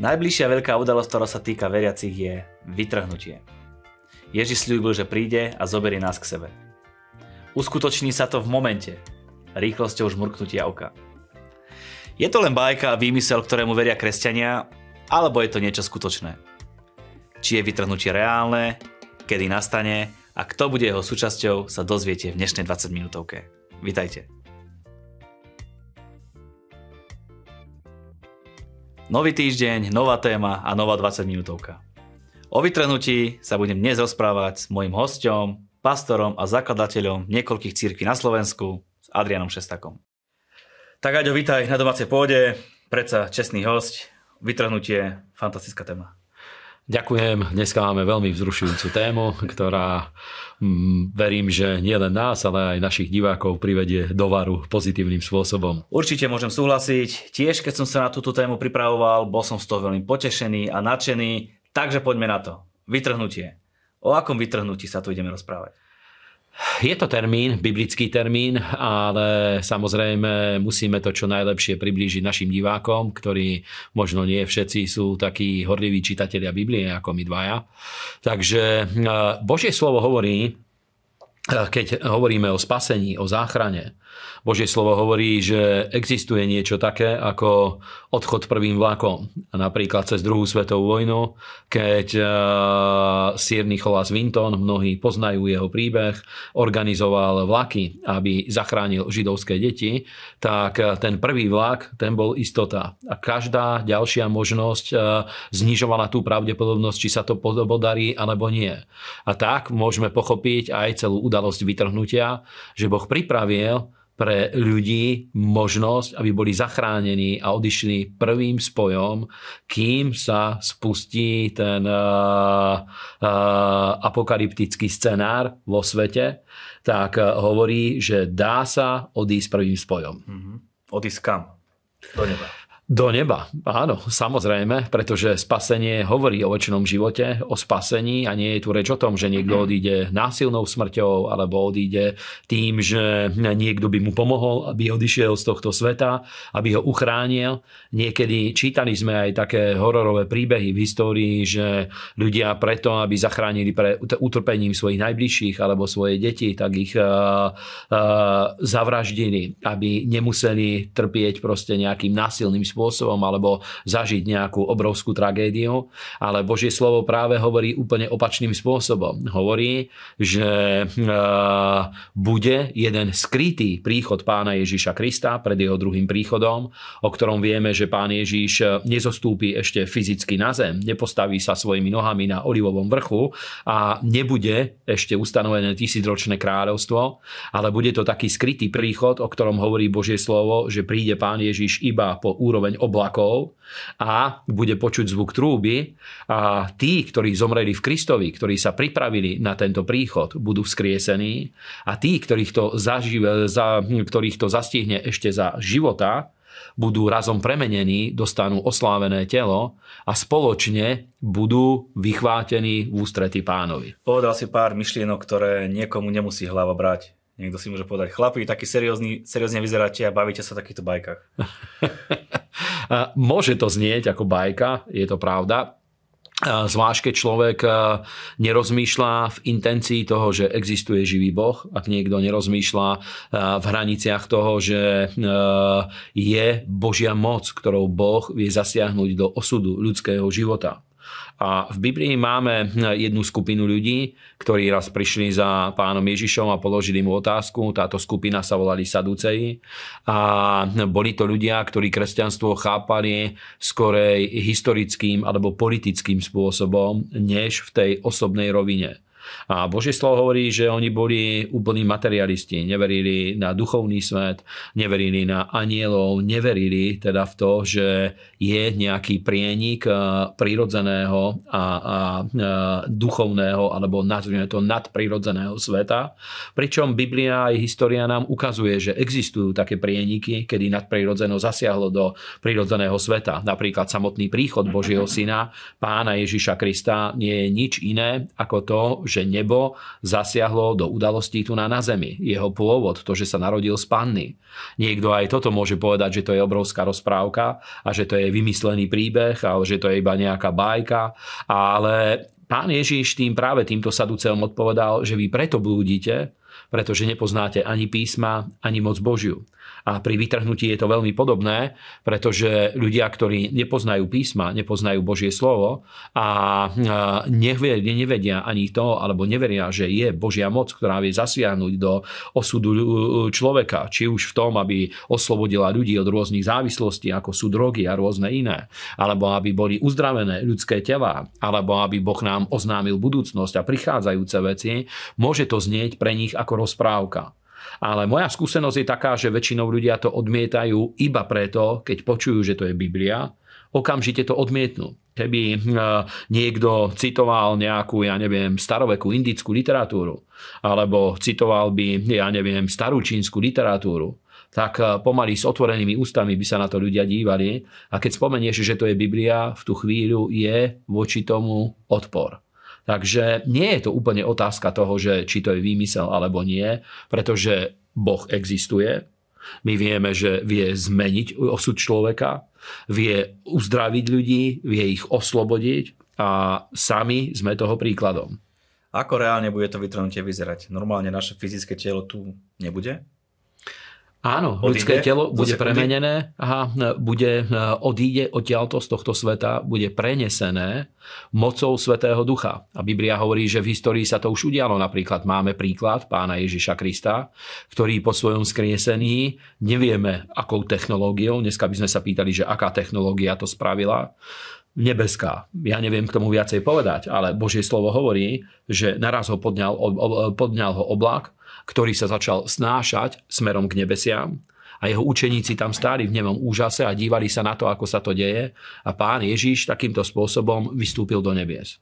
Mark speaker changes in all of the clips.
Speaker 1: Najbližšia veľká udalosť, ktorá sa týka veriacich, je vytrhnutie. Ježiš slúbil, že príde a zoberie nás k sebe. Uskutoční sa to v momente, rýchlosťou žmurknutia oka. Je to len bajka a výmysel, ktorému veria kresťania, alebo je to niečo skutočné? Či je vytrhnutie reálne, kedy nastane a kto bude jeho súčasťou, sa dozviete v dnešnej 20 minútovke. Vitajte. Nový týždeň, nová téma a nová 20 minútovka. O vytrhnutí sa budem dnes rozprávať s mojim hosťom, pastorom a zakladateľom niekoľkých církví na Slovensku s Adrianom Šestakom. Tak Aďo, vítaj na domácej pôde, predsa čestný host, vytrhnutie, fantastická téma.
Speaker 2: Ďakujem, dneska máme veľmi vzrušujúcu tému, ktorá mm, verím, že nie len nás, ale aj našich divákov privedie do varu pozitívnym spôsobom.
Speaker 1: Určite môžem súhlasiť. Tiež keď som sa na túto tému pripravoval, bol som z toho veľmi potešený a nadšený. Takže poďme na to. Vytrhnutie. O akom vytrhnutí sa tu ideme rozprávať?
Speaker 2: Je to termín, biblický termín, ale samozrejme musíme to čo najlepšie priblížiť našim divákom, ktorí možno nie všetci sú takí horliví čitatelia Biblie ako my dvaja. Takže eh, Božie slovo hovorí, eh, keď hovoríme o spasení, o záchrane, Božie slovo hovorí, že existuje niečo také ako odchod prvým vlakom. Napríklad cez druhú svetovú vojnu, keď eh, sierny Nicholas Winton, mnohí poznajú jeho príbeh, organizoval vlaky, aby zachránil židovské deti, tak eh, ten prvý vlak, ten bol istota. A každá ďalšia možnosť eh, znižovala tú pravdepodobnosť, či sa to podarí alebo nie. A tak môžeme pochopiť aj celú udalosť vytrhnutia, že Boh pripravil pre ľudí možnosť, aby boli zachránení a odišli prvým spojom, kým sa spustí ten uh, uh, apokalyptický scenár vo svete, tak eh, hovorí, že dá sa odísť prvým spojom. Mm-hmm. Odísť kam? Do neba. Do neba, áno, samozrejme, pretože spasenie hovorí o väčšnom živote, o spasení a nie je tu reč o tom, že niekto mhm. odíde násilnou smrťou alebo odíde tým, že niekto by mu pomohol, aby odišiel z tohto sveta, aby ho uchránil. Niekedy čítali sme aj také hororové príbehy v histórii, že ľudia preto, aby zachránili pre utrpením svojich najbližších alebo svoje deti, tak ich uh, uh, zavraždili, aby nemuseli trpieť proste nejakým násilným spôsobom spôsobom alebo zažiť nejakú obrovskú tragédiu, ale Božie slovo práve hovorí úplne opačným spôsobom. Hovorí, že e, bude jeden skrytý príchod pána Ježiša Krista pred jeho druhým príchodom, o ktorom vieme, že pán Ježiš e, nezostúpi ešte fyzicky na zem, nepostaví sa svojimi nohami na olivovom vrchu a nebude ešte ustanovené tisícročné kráľovstvo, ale bude to taký skrytý príchod, o ktorom hovorí Božie slovo, že príde pán Ježiš iba po úroveň úroveň oblakov a bude počuť zvuk trúby a tí, ktorí zomreli v Kristovi, ktorí sa pripravili na tento príchod, budú vzkriesení a tí, ktorých to, zaživ, za, ktorých to zastihne ešte za života, budú razom premenení, dostanú oslávené telo a spoločne budú vychvátení v ústrety pánovi.
Speaker 1: Povedal si pár myšlienok, ktoré niekomu nemusí hlava brať niekto si môže povedať, chlapi, taký seriózny, seriózne vyzeráte a bavíte sa v takýchto bajkách.
Speaker 2: môže to znieť ako bajka, je to pravda. Zvlášť, keď človek e, nerozmýšľa v intencii toho, že existuje živý Boh, ak niekto nerozmýšľa e, v hraniciach toho, že e, je Božia moc, ktorou Boh vie zasiahnuť do osudu ľudského života. A v Biblii máme hm, jednu skupinu ľudí, ktorí raz prišli za pánom Ježišom a položili mu otázku. Táto skupina sa volali Saduceji. A hm, boli to ľudia, ktorí kresťanstvo chápali skorej historickým alebo politickým spôsobom, než v tej osobnej rovine. A Božie slovo hovorí, že oni boli úplní materialisti, neverili na duchovný svet, neverili na anielov, neverili teda v to, že je nejaký prienik e, prírodzeného a, a e, duchovného, alebo nazvime to nadprirodzeného sveta. Pričom Biblia aj história nám ukazuje, že existujú také prieniky, kedy nadprirodzeno zasiahlo do prírodzeného sveta. Napríklad samotný príchod Božieho Syna, pána Ježiša Krista, nie je nič iné ako to, že že nebo zasiahlo do udalostí tu na, na Zemi. Jeho pôvod, to, že sa narodil z panny. Niekto aj toto môže povedať, že to je obrovská rozprávka a že to je vymyslený príbeh a že to je iba nejaká bajka. Ale pán Ježiš tým práve týmto saduceom odpovedal, že vy preto blúdite, pretože nepoznáte ani písma, ani moc Božiu. A pri vytrhnutí je to veľmi podobné, pretože ľudia, ktorí nepoznajú písma, nepoznajú Božie slovo a nevedia, nevedia ani to, alebo neveria, že je Božia moc, ktorá vie zasiahnuť do osudu človeka, či už v tom, aby oslobodila ľudí od rôznych závislostí, ako sú drogy a rôzne iné, alebo aby boli uzdravené ľudské tela, alebo aby Boh nám oznámil budúcnosť a prichádzajúce veci, môže to znieť pre nich ako rozprávka. Ale moja skúsenosť je taká, že väčšinou ľudia to odmietajú iba preto, keď počujú, že to je Biblia, okamžite to odmietnú. Keby e, niekto citoval nejakú, ja neviem, starovekú indickú literatúru, alebo citoval by, ja neviem, starú čínsku literatúru, tak e, pomaly s otvorenými ústami by sa na to ľudia dívali. A keď spomenieš, že to je Biblia, v tú chvíľu je voči tomu odpor. Takže nie je to úplne otázka toho, že či to je výmysel alebo nie, pretože Boh existuje, my vieme, že vie zmeniť osud človeka, vie uzdraviť ľudí, vie ich oslobodiť a sami sme toho príkladom.
Speaker 1: Ako reálne bude to vytrhnutie vyzerať? Normálne naše fyzické telo tu nebude?
Speaker 2: Áno, odíde, ľudské telo bude premenené, aha, bude e, odíde odtiaľto z tohto sveta, bude prenesené mocou Svetého Ducha. A Biblia hovorí, že v histórii sa to už udialo. Napríklad máme príklad pána Ježiša Krista, ktorý po svojom skriesení nevieme, akou technológiou, dneska by sme sa pýtali, že aká technológia to spravila, nebeská. Ja neviem k tomu viacej povedať, ale Božie slovo hovorí, že naraz ho podňal, podňal ho oblak ktorý sa začal snášať smerom k nebesiam a jeho učeníci tam stáli v nemom úžase a dívali sa na to, ako sa to deje a pán Ježiš takýmto spôsobom vystúpil do nebies.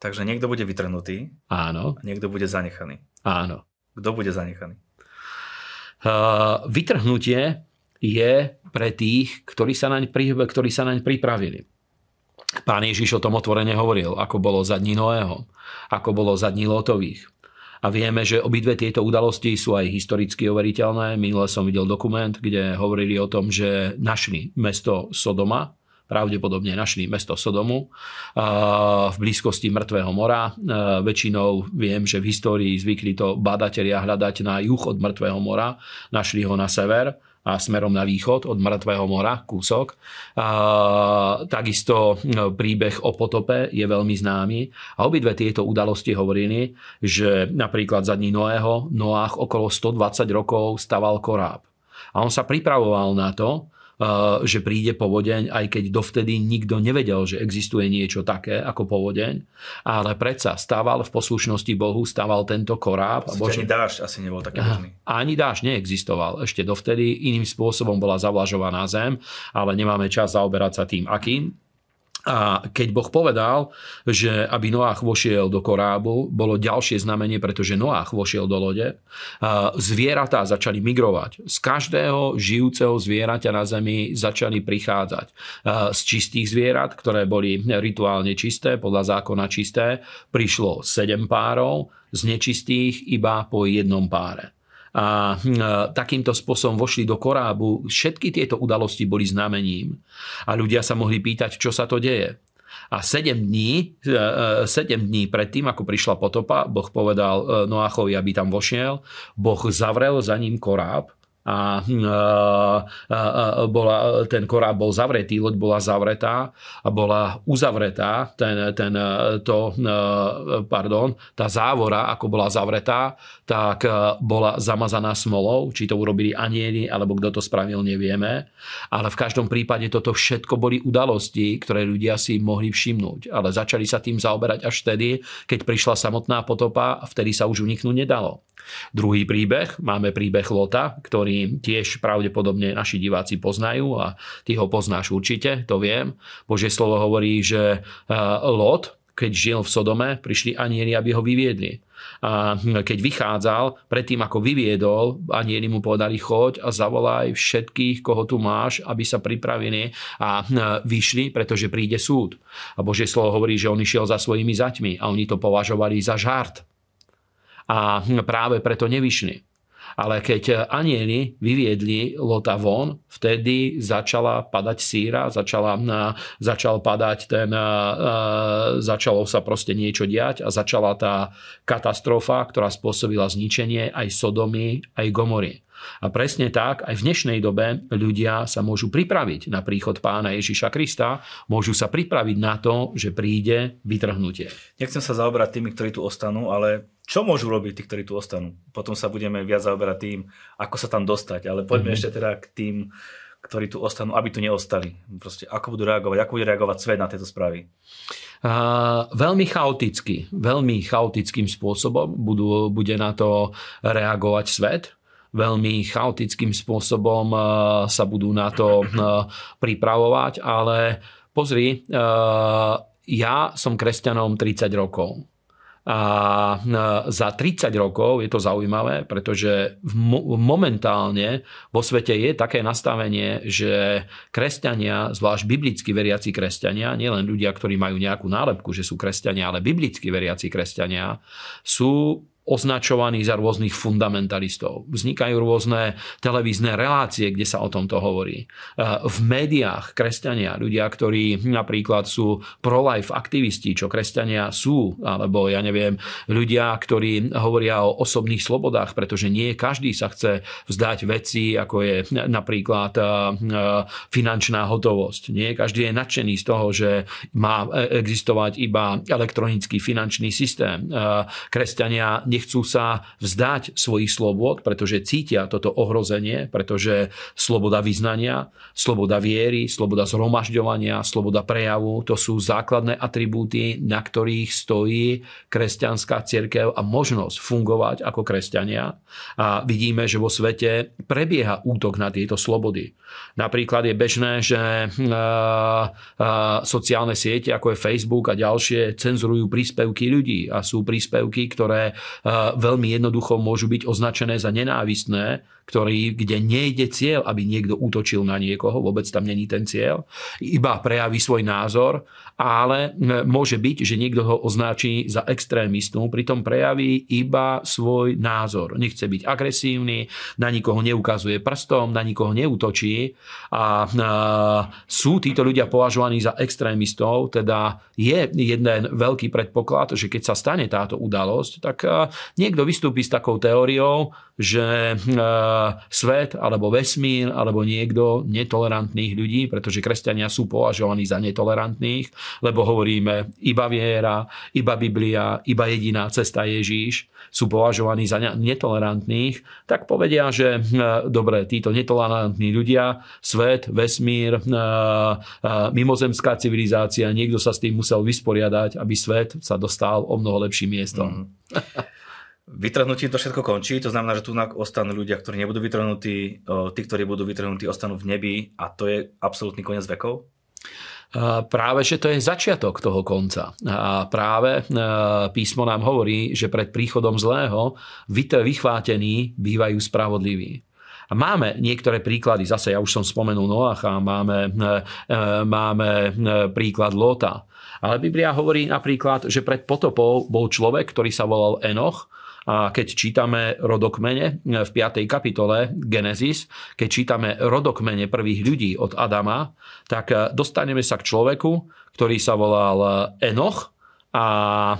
Speaker 2: Takže
Speaker 1: niekto bude vytrhnutý. Áno. A niekto bude zanechaný. Áno. Kto bude zanechaný?
Speaker 2: Uh, vytrhnutie je pre tých, ktorí sa, naň, ktorí sa naň pripravili. Pán Ježiš o tom otvorene hovoril, ako bolo za dní Noého, ako bolo za dní Lotových a vieme, že obidve tieto udalosti sú aj historicky overiteľné. Minule som videl dokument, kde hovorili o tom, že našli mesto Sodoma, pravdepodobne našli mesto Sodomu v blízkosti Mŕtvého mora. Väčšinou viem, že v histórii zvykli to badatelia hľadať na juh od Mŕtvého mora, našli ho na sever a smerom na východ od Mŕtvého mora, kúsok. A, takisto e, príbeh o potope je veľmi známy. A obidve tieto udalosti hovorili, že napríklad za dní Noého Noách okolo 120 rokov staval koráb. A on sa pripravoval na to, Eh, že príde povodeň, aj keď dovtedy nikto nevedel, že existuje niečo také ako povodeň. Ale predsa stával v poslušnosti Bohu, stával tento koráb. A Bože... Ani dáš asi nebol taký A Ani dáš neexistoval ešte dovtedy. Iným spôsobom bola zavlažovaná zem, ale nemáme čas zaoberať sa tým, akým. A keď Boh povedal, že aby Noach vošiel do korábu, bolo ďalšie znamenie, pretože Noach vošiel do lode. Zvieratá začali migrovať. Z každého žijúceho zvieraťa na zemi začali prichádzať. Z čistých zvierat, ktoré boli rituálne čisté, podľa zákona čisté, prišlo sedem párov, z nečistých iba po jednom páre. Hm, a takýmto spôsobom vošli do korábu. Všetky tieto udalosti boli znamením a ľudia sa mohli pýtať, čo sa to deje. A 7 dní, 7 e, e, dní predtým, ako prišla potopa, Boh povedal e, Noachovi, aby tam vošiel. Boh zavrel za ním koráb Hm, a, a, a bola, ten koráb bol zavretý, loď bola zavretá a bola uzavretá ten, ten, e, to, e, pardon, tá závora, ako bola zavretá, tak e, bola zamazaná smolou, či to urobili anieli, alebo kto to spravil, nevieme. Ale v každom prípade toto všetko boli udalosti, ktoré ľudia si mohli všimnúť. Ale začali sa tým zaoberať až vtedy, keď prišla samotná potopa, vtedy sa už uniknúť nedalo. Druhý príbeh, máme príbeh Lota, ktorý tiež pravdepodobne naši diváci poznajú a ty ho poznáš určite, to viem. Božie slovo hovorí, že e, Lot, keď žil v Sodome, prišli anieli, aby ho vyviedli. A keď vychádzal, predtým ako vyviedol, anieli mu povedali, choď a zavolaj všetkých, koho tu máš, aby sa pripravili a e, vyšli, pretože príde súd. A Božie slovo hovorí, že on išiel za svojimi zaťmi a oni to považovali za žart a hm, práve preto nevyšli. Ale keď anieli vyviedli Lota von, vtedy začala padať síra, začala, hm, začal padať ten, hm, začalo sa proste niečo diať a začala tá katastrofa, ktorá spôsobila zničenie aj Sodomy, aj Gomory. A presne tak, aj v dnešnej dobe ľudia sa môžu pripraviť na príchod pána Ježiša Krista, môžu sa pripraviť na to, že príde vytrhnutie.
Speaker 1: Nechcem sa zaobrať tými, ktorí tu ostanú, ale čo môžu robiť tí, ktorí tu ostanú. Potom sa budeme viac zaoberať tým, ako sa tam dostať. Ale poďme mm-hmm. ešte teda k tým, ktorí tu ostanú, aby tu neostali. Proste ako budú reagovať, ako bude reagovať svet na tieto správy?
Speaker 2: Uh, veľmi chaoticky, veľmi chaotickým spôsobom budú, bude na to reagovať svet veľmi chaotickým spôsobom uh, sa budú na to uh, pripravovať, ale pozri, ja som kresťanom 30 rokov a za 30 rokov je to zaujímavé, pretože momentálne vo svete je také nastavenie, že kresťania, zvlášť biblicky veriaci kresťania, nielen ľudia, ktorí majú nejakú nálepku, že sú kresťania, ale biblicky veriaci kresťania, sú označovaní za rôznych fundamentalistov. Vznikajú rôzne televízne relácie, kde sa o tomto hovorí. E, v médiách kresťania, ľudia, ktorí napríklad sú pro-life aktivisti, čo kresťania sú, alebo ja neviem, ľudia, ktorí hovoria o osobných slobodách, pretože nie každý sa chce vzdať veci, ako je napríklad e, e, finančná hotovosť. Nie každý je nadšený z toho, že má existovať iba elektronický finančný systém. Kresťania nechcú sa vzdať svojich slobod, pretože cítia toto ohrozenie, pretože sloboda vyznania, sloboda viery, sloboda zhromažďovania, sloboda prejavu, to sú základné atribúty, na ktorých stojí kresťanská cirkev a možnosť fungovať ako kresťania. A vidíme, že vo svete prebieha útok na tieto slobody. Napríklad je bežné, že e, e, sociálne siete, ako je Facebook a ďalšie, cenzurujú príspevky ľudí a sú príspevky, ktoré e, veľmi jednoducho môžu byť označené za nenávistné ktorý, kde nejde cieľ, aby niekto útočil na niekoho, vôbec tam není ten cieľ, iba prejaví svoj názor, ale e, môže byť, že niekto ho označí za extrémistu, pritom prejaví iba svoj názor. Nechce byť agresívny, na nikoho neukazuje prstom, na nikoho neútočí a e, sú títo ľudia považovaní za extrémistov, teda je jeden veľký predpoklad, že keď sa stane táto udalosť, tak e, niekto vystúpi s takou teóriou, že e, svet alebo vesmír alebo niekto netolerantných ľudí, pretože kresťania sú považovaní za netolerantných, lebo hovoríme iba viera, iba Biblia, iba jediná cesta Ježíš, sú považovaní za netolerantných, tak povedia, že e, dobre, títo netolerantní ľudia, svet, vesmír, e, e, mimozemská civilizácia, niekto sa s tým musel vysporiadať, aby svet sa dostal o mnoho lepším miestom. Mm. Vytrhnutím to všetko
Speaker 1: končí, to znamená, že tu ostanú ľudia, ktorí nebudú vytrhnutí, tí, ktorí budú vytrhnutí, ostanú v nebi a to je absolútny koniec vekov?
Speaker 2: Práve, že to je začiatok toho konca. A práve e, písmo nám hovorí, že pred príchodom zlého vychvátení bývajú spravodliví. A máme niektoré príklady, zase ja už som spomenul Noacha, máme, e, e, máme príklad Lota. Ale Biblia hovorí napríklad, že pred potopou bol človek, ktorý sa volal Enoch, a keď čítame rodokmene e, v 5. kapitole Genesis, keď čítame rodokmene prvých ľudí od Adama, tak e, dostaneme sa k človeku, ktorý sa volal e, Enoch, a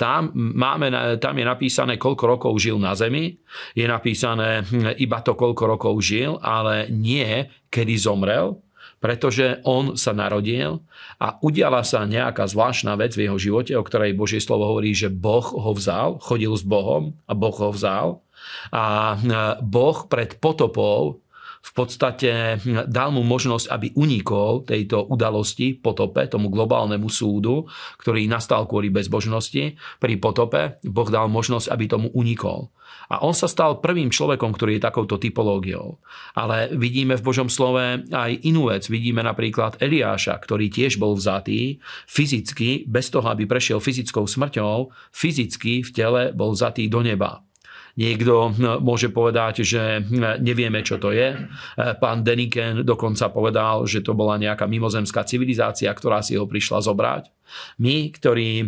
Speaker 2: tam, máme, tam je napísané, koľko rokov žil na Zemi. Je napísané hm, iba to, koľko rokov žil, ale nie, kedy zomrel pretože on sa narodil a udiala sa nejaká zvláštna vec v jeho živote, o ktorej Božie slovo hovorí, že Boh ho vzal, chodil s Bohom a Boh ho vzal. A e, Boh pred potopou v podstate hm, dal mu možnosť, aby unikol tejto udalosti, potope, tomu globálnemu súdu, ktorý nastal kvôli bezbožnosti pri potope. Boh dal možnosť, aby tomu unikol. A on sa stal prvým človekom, ktorý je takouto typológiou. Ale vidíme v Božom slove aj inú vec. Vidíme napríklad Eliáša, ktorý tiež bol vzatý fyzicky, bez toho, aby prešiel fyzickou smrťou, fyzicky v tele bol vzatý do neba. Niekto no, môže povedať, že e, nevieme, čo to je. E, pán Deniken dokonca povedal, že to bola nejaká mimozemská civilizácia, ktorá si ho prišla zobrať. My, ktorí e,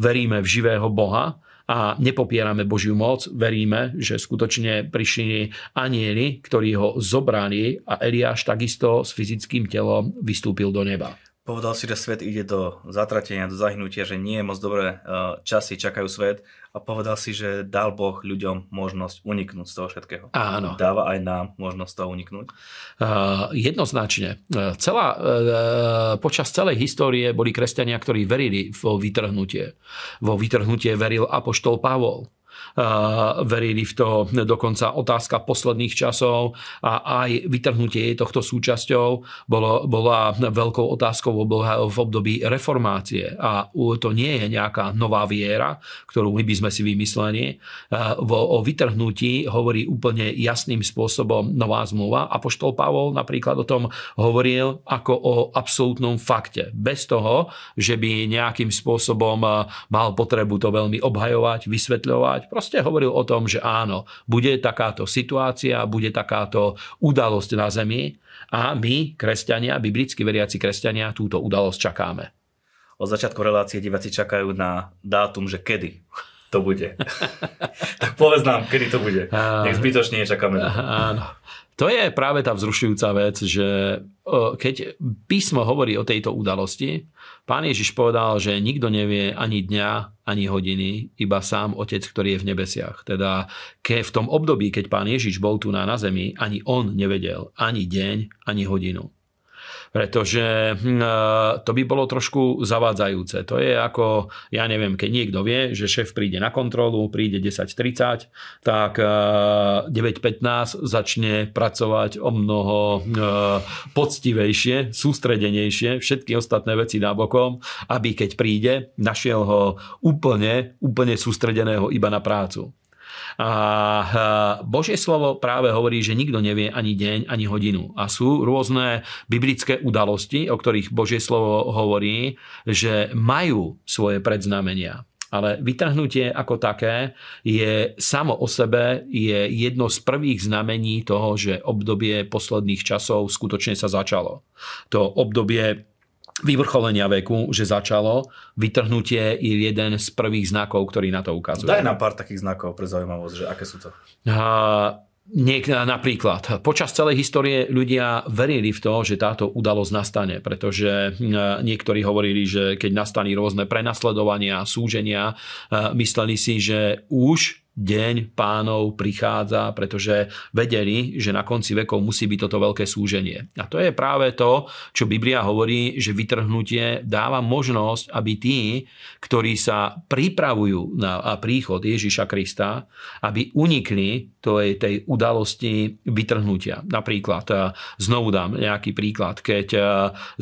Speaker 2: veríme v živého Boha, a nepopierame Božiu moc, veríme, že skutočne prišli anieli, ktorí ho zobrali a Eliáš takisto s fyzickým telom vystúpil do neba.
Speaker 1: Povedal si, že svet ide do zatratenia, do zahynutia, že nie je moc dobré časy čakajú svet a povedal si, že dal Boh ľuďom možnosť uniknúť z toho všetkého. Áno. Dáva aj nám možnosť toho uniknúť.
Speaker 2: Uh, jednoznačne. Celá, uh, počas celej histórie boli kresťania, ktorí verili vo vytrhnutie. Vo vytrhnutie veril apoštol Pavol. Eh, verili v to dokonca otázka posledných časov a aj vytrhnutie jej tohto súčasťou bolo, bola veľkou otázkou v období reformácie. A to nie je nejaká nová viera, ktorú my by sme si vymysleli. Eh, o vytrhnutí hovorí úplne jasným spôsobom nová zmluva. Apoštol Pavol napríklad o tom hovoril ako o absolútnom fakte. Bez toho, že by nejakým spôsobom eh, mal potrebu to veľmi obhajovať, vysvetľovať, Proste hovoril o tom, že áno, bude takáto situácia, bude takáto udalosť na Zemi a my, kresťania, biblicky veriaci kresťania, túto udalosť čakáme. Od začiatku relácie diváci čakajú na dátum, že kedy to bude. tak povedz
Speaker 1: nám, kedy to bude. Nech zbytočne nečakáme.
Speaker 2: Áno. To je práve tá vzrušujúca vec, že keď písmo hovorí o tejto udalosti, pán Ježiš povedal, že nikto nevie ani dňa, ani hodiny, iba sám Otec, ktorý je v nebesiach. Teda ke v tom období, keď pán Ježiš bol tu na, na zemi, ani on nevedel ani deň, ani hodinu pretože hm, e, to by bolo trošku zavádzajúce. To je ako, ja neviem, keď niekto vie, že šéf príde na kontrolu, príde 10.30, tak 9.15 e, začne pracovať o mnoho e, poctivejšie, sústredenejšie, všetky ostatné veci nabokom, aby keď príde, našiel ho úplne, úplne sústredeného iba na prácu. A Božie slovo práve hovorí, že nikto nevie ani deň, ani hodinu. A sú rôzne biblické udalosti, o ktorých Božie slovo hovorí, že majú svoje predznamenia. Ale vytrhnutie ako také je samo o sebe je jedno z prvých znamení toho, že obdobie posledných časov skutočne sa začalo. To obdobie vyvrcholenia veku, že začalo. Vytrhnutie je jeden z prvých znakov, ktorý na to ukazuje. Daj nám
Speaker 1: pár takých znakov pre zaujímavosť, že aké sú to.
Speaker 2: A, niek- napríklad, počas celej histórie ľudia verili v to, že táto udalosť nastane, pretože hm, niektorí hovorili, že keď nastali rôzne prenasledovania, súženia, hm, mysleli si, že už deň pánov prichádza, pretože vedeli, že na konci vekov musí byť toto veľké súženie. A to je práve to, čo Biblia hovorí, že vytrhnutie dáva možnosť, aby tí, ktorí sa pripravujú na príchod Ježiša Krista, aby unikli tej, tej udalosti vytrhnutia. Napríklad, eh, znovu dám nejaký príklad, keď eh,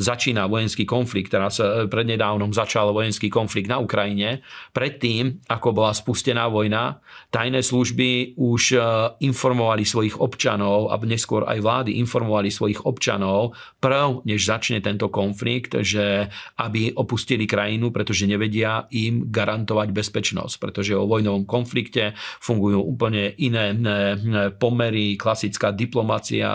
Speaker 2: začína vojenský konflikt, teraz eh, prednedávnom začal vojenský konflikt na Ukrajine, predtým, ako bola spustená vojna, Tajné služby už e, informovali svojich občanov a neskôr aj vlády informovali svojich občanov prv, než začne tento konflikt, že aby opustili krajinu, pretože nevedia im garantovať bezpečnosť, pretože o vojnovom konflikte fungujú úplne iné e, e, pomery, klasická diplomacia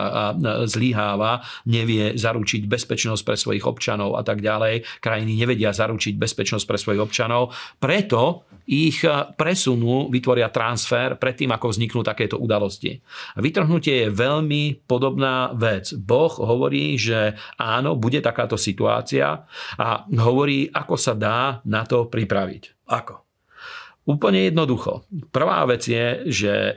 Speaker 2: zlyháva, nevie zaručiť bezpečnosť pre svojich občanov a tak ďalej. Krajiny nevedia zaručiť bezpečnosť pre svojich občanov, preto ich presunú, vytvoria transfer predtým, ako vzniknú takéto udalosti. vytrhnutie je veľmi podobná vec. Boh hovorí, že áno, bude takáto situácia a hovorí, ako sa dá na to pripraviť. Ako? Úplne jednoducho. Prvá vec je, že e,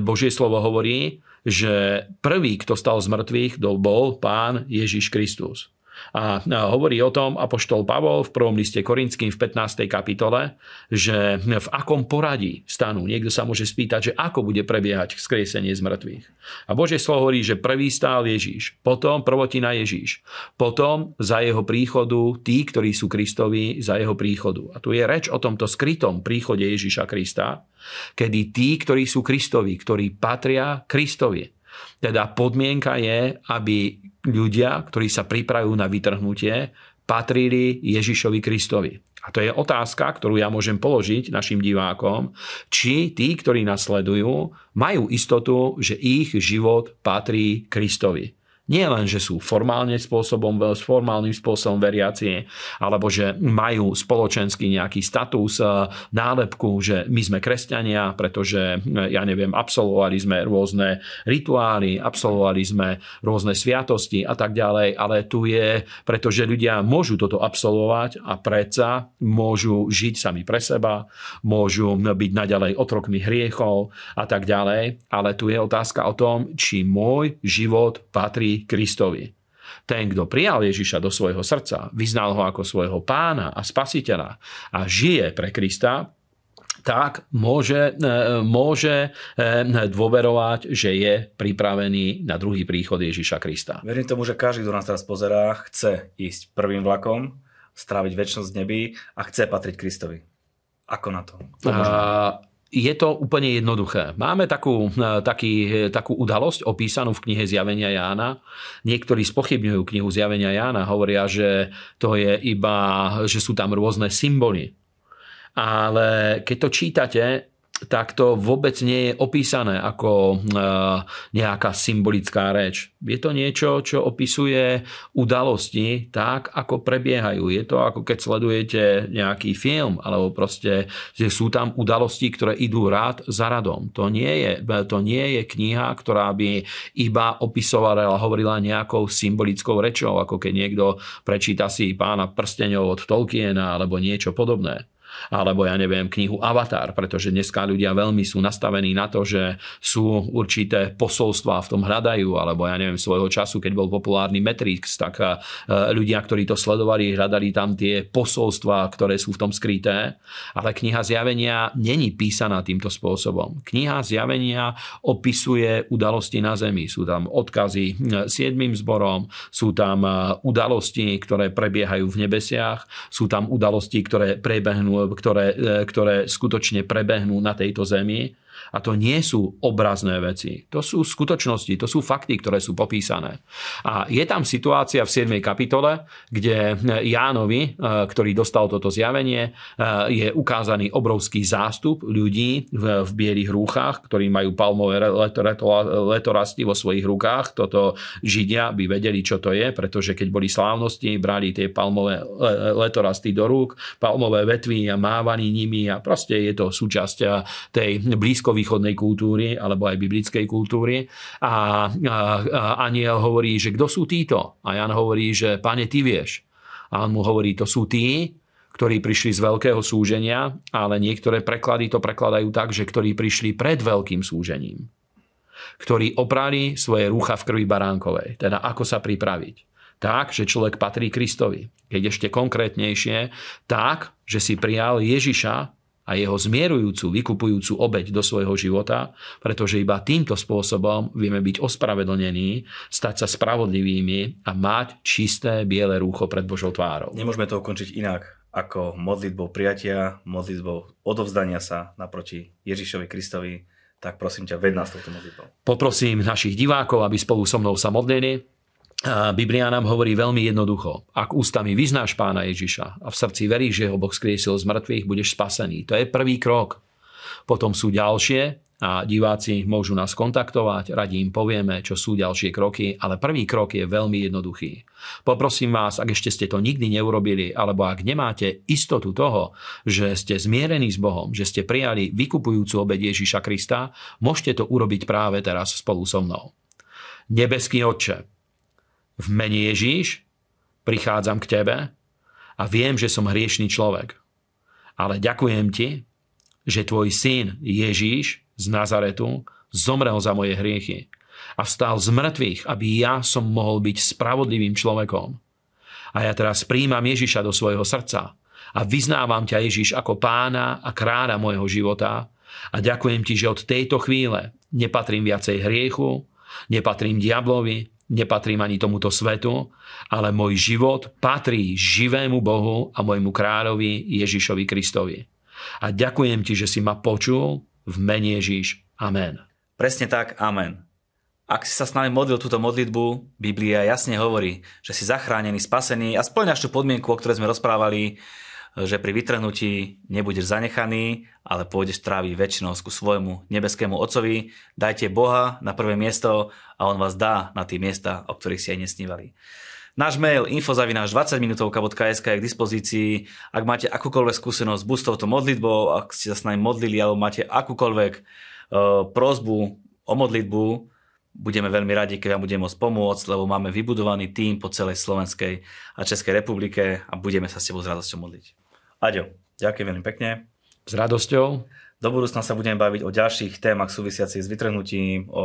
Speaker 2: Božie slovo hovorí, že prvý, kto stal z mŕtvych, bol Pán Ježiš Kristus. A hovorí o tom apoštol Pavol v prvom liste Korinským v 15. kapitole, že v akom poradí stanú. Niekto sa môže spýtať, že ako bude prebiehať skriesenie z mŕtvych. A Božie slovo hovorí, že prvý stál Ježíš, potom prvotina Ježíš, potom za jeho príchodu tí, ktorí sú Kristovi, za jeho príchodu. A tu je reč o tomto skrytom príchode Ježíša Krista, kedy tí, ktorí sú Kristovi, ktorí patria Kristovi, teda podmienka je, aby ľudia, ktorí sa pripravujú na vytrhnutie, patrili Ježišovi Kristovi. A to je otázka, ktorú ja môžem položiť našim divákom, či tí, ktorí nás sledujú, majú istotu, že ich život patrí Kristovi nie len, že sú formálne spôsobom, formálnym spôsobom veriacie, alebo že majú spoločenský nejaký status, e, nálepku, že my sme kresťania, pretože, e, ja neviem, absolvovali sme rôzne rituály, absolvovali sme rôzne sviatosti a tak ďalej, ale tu je, pretože ľudia môžu toto absolvovať a predsa môžu žiť sami pre seba, môžu byť naďalej otrokmi hriechov a tak ďalej, ale tu je otázka o tom, či môj život patrí Kristovi. Ten, kto prijal Ježiša do svojho srdca, vyznal ho ako svojho pána a spasiteľa a žije pre Krista, tak môže, e, môže e, dôverovať, že je pripravený na druhý príchod Ježiša Krista.
Speaker 1: Verím tomu, že každý, kto nás teraz pozerá, chce ísť prvým vlakom, stráviť väčšnosť z neby a chce patriť Kristovi. Ako na to? to
Speaker 2: je to úplne jednoduché. Máme takú, e, taký, e, takú udalosť opísanú v knihe Zjavenia Jána. Niektorí spochybňujú knihu Zjavenia Jána, hovoria, že to je iba, že sú tam rôzne symboly. Ale keď to čítate, tak to vôbec nie je opísané ako e, nejaká symbolická reč. Je to niečo, čo opisuje udalosti tak, ako prebiehajú. Je to ako keď sledujete nejaký film, alebo proste že sú tam udalosti, ktoré idú rád za radom. To nie je, to nie je kniha, ktorá by iba opisovala, hovorila nejakou symbolickou rečou, ako keď niekto prečíta si pána prsteňov od Tolkiena alebo niečo podobné alebo ja neviem, knihu Avatar, pretože dneska ľudia veľmi sú nastavení na to, že sú určité posolstvá v tom hľadajú, alebo ja neviem, svojho času, keď bol populárny Matrix, tak eh, ľudia, ktorí to sledovali, hľadali tam tie posolstvá, ktoré sú v tom skryté, ale kniha zjavenia není písaná týmto spôsobom. Kniha zjavenia opisuje udalosti na Zemi. Sú tam odkazy eh, siedmým zborom, sú tam eh, udalosti, ktoré prebiehajú v nebesiach, sú tam udalosti, ktoré prebehnú ktoré, e, ktoré skutočne prebehnú na tejto zemi a to nie sú obrazné veci. To sú skutočnosti, to sú fakty, ktoré sú popísané. A je tam situácia v 7. kapitole, kde eh, Jánovi, eh, ktorý dostal toto zjavenie, eh, je ukázaný obrovský zástup ľudí v, v bielých rúchach, ktorí majú palmové letorasty vo svojich rukách. Toto Židia by vedeli, čo to je, pretože keď boli slávnosti, brali tie palmové letorasty do rúk, palmové vetvy a mávaní nimi a proste je to súčasť tej blízkosti blízkovýchodnej kultúry alebo aj biblickej kultúry. A, a, a aniel hovorí, že kto sú títo? A Jan hovorí, že pane, ty vieš. A on mu hovorí, to sú tí, ktorí prišli z veľkého súženia, ale niektoré preklady to prekladajú tak, že ktorí prišli pred veľkým súžením. Ktorí oprali svoje rúcha v krvi baránkovej. Teda ako sa pripraviť tak, že človek patrí Kristovi. Keď ešte konkrétnejšie, tak, že si prijal Ježiša a jeho zmierujúcu, vykupujúcu obeď do svojho života, pretože iba týmto spôsobom vieme byť ospravedlnení, stať sa spravodlivými a mať čisté biele rúcho pred Božou tvárou. Nemôžeme to ukončiť inak ako
Speaker 1: modlitbou prijatia, modlitbou odovzdania sa naproti Ježišovi Kristovi, tak prosím ťa, ved nás touto modlitbou.
Speaker 2: Poprosím našich divákov, aby spolu so mnou sa modlili. Biblia nám hovorí veľmi jednoducho. Ak ústami vyznáš pána Ježiša a v srdci veríš, že ho Boh skriesil z mŕtvych, budeš spasený. To je prvý krok. Potom sú ďalšie a diváci môžu nás kontaktovať, radi im povieme, čo sú ďalšie kroky, ale prvý krok je veľmi jednoduchý. Poprosím vás, ak ešte ste to nikdy neurobili, alebo ak nemáte istotu toho, že ste zmierení s Bohom, že ste prijali vykupujúcu obed Ježiša Krista, môžete to urobiť práve teraz spolu so mnou. Nebeský Otče, v mene Ježíš prichádzam k tebe a viem, že som hriešný človek. Ale ďakujem ti, že tvoj syn Ježíš z Nazaretu zomrel za moje hriechy a vstal z mŕtvych, aby ja som mohol byť spravodlivým človekom. A ja teraz príjmam Ježiša do svojho srdca a vyznávam ťa Ježiš ako pána a kráľa mojho života a ďakujem ti, že od tejto chvíle nepatrím viacej hriechu, nepatrím diablovi, nepatrím ani tomuto svetu, ale môj život patrí živému Bohu a môjmu kráľovi Ježišovi Kristovi. A ďakujem ti, že si ma počul v mene Ježiš. Amen. Presne tak, amen. Ak si sa s nami modlil túto modlitbu, Biblia
Speaker 1: jasne hovorí, že si zachránený, spasený a splňaš tú podmienku, o ktorej sme rozprávali že pri vytrhnutí nebudeš zanechaný, ale pôjdeš tráviť väčšnosť ku svojmu nebeskému Otcovi, dajte Boha na prvé miesto a On vás dá na tie miesta, o ktorých si aj nesnívali. Náš mail infozavináš 20minutovka.sk je k dispozícii. Ak máte akúkoľvek skúsenosť s touto modlitbou, ak ste sa s nami modlili, alebo máte akúkoľvek e, prozbu o modlitbu, budeme veľmi radi, keď vám budeme môcť pomôcť, lebo máme vybudovaný tým po celej Slovenskej a Českej republike a budeme sa s tebou s radosťou modliť. Aďo, ďakujem veľmi pekne. S radosťou. Do budúcna sa budeme baviť o ďalších témach súvisiacich s vytrhnutím, o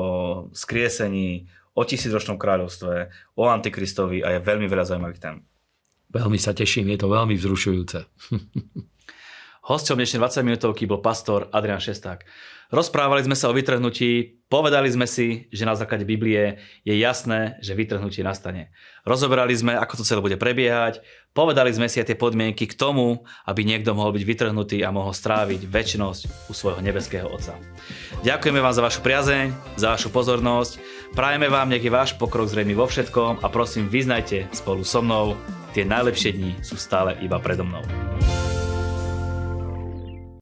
Speaker 1: skriesení, o tisícročnom kráľovstve, o Antikristovi a je veľmi veľa zaujímavých tém.
Speaker 2: Veľmi sa teším, je to veľmi vzrušujúce.
Speaker 1: Hosťom dnešnej 20 minútovky bol pastor Adrian Šesták. Rozprávali sme sa o vytrhnutí, povedali sme si, že na základe Biblie je jasné, že vytrhnutie nastane. Rozoberali sme, ako to celé bude prebiehať, povedali sme si aj tie podmienky k tomu, aby niekto mohol byť vytrhnutý a mohol stráviť väčšnosť u svojho nebeského Otca. Ďakujeme vám za vašu priazeň, za vašu pozornosť, prajeme vám, nech je váš pokrok zrejmy vo všetkom a prosím, vyznajte spolu so mnou, tie najlepšie dni sú stále iba predo mnou.